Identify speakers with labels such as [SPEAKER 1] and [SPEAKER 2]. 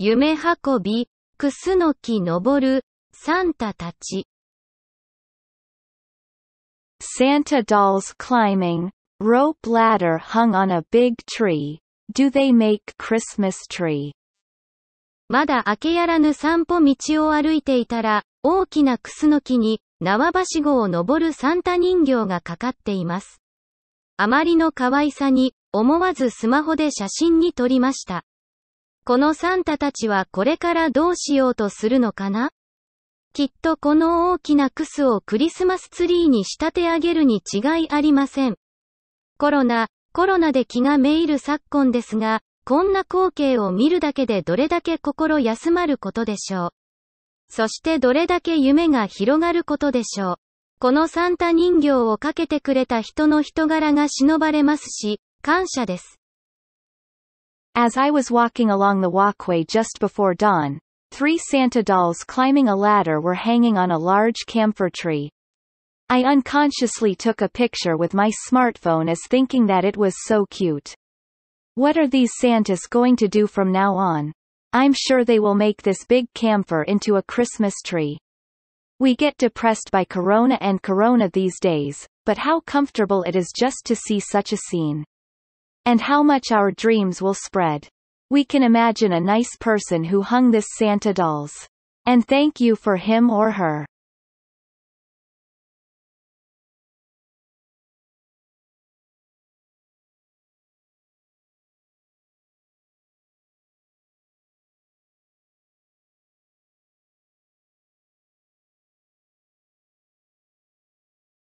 [SPEAKER 1] 夢運び、くすのき登る、サンタたち。
[SPEAKER 2] Santa dolls climbing, rope ladder hung
[SPEAKER 3] on a big tree. Do they make Christmas tree? まだ明けやらぬ散歩道を歩いていたら、大きなクスノキに縄ばしごを登るサンタ人形がかかっています。あまりの可愛さに、思わずスマホで写真に撮りました。このサンタたちはこれからどうしようとするのかなきっとこの大きなクスをクリスマスツリーに仕立て上げるに違いありません。コロナ、コロナで気がめいる昨今ですが、こんな光景を見るだけでどれだけ心休まることでしょう。そしてどれだけ夢が広がることでしょう。このサンタ人形をかけてくれた人の人柄が忍ばれますし、感謝です。
[SPEAKER 2] As I was walking along the walkway just before dawn, three Santa dolls climbing a ladder were hanging on a large camphor tree. I unconsciously took a picture with my smartphone as thinking that it was so cute. What are these Santas going to do from now on? I'm sure they will make this big camphor into a Christmas tree. We get depressed by Corona and Corona these days, but how comfortable it is just to see such a scene and how much our dreams will spread. We can imagine a nice person who hung this Santa dolls. And thank you for him or her.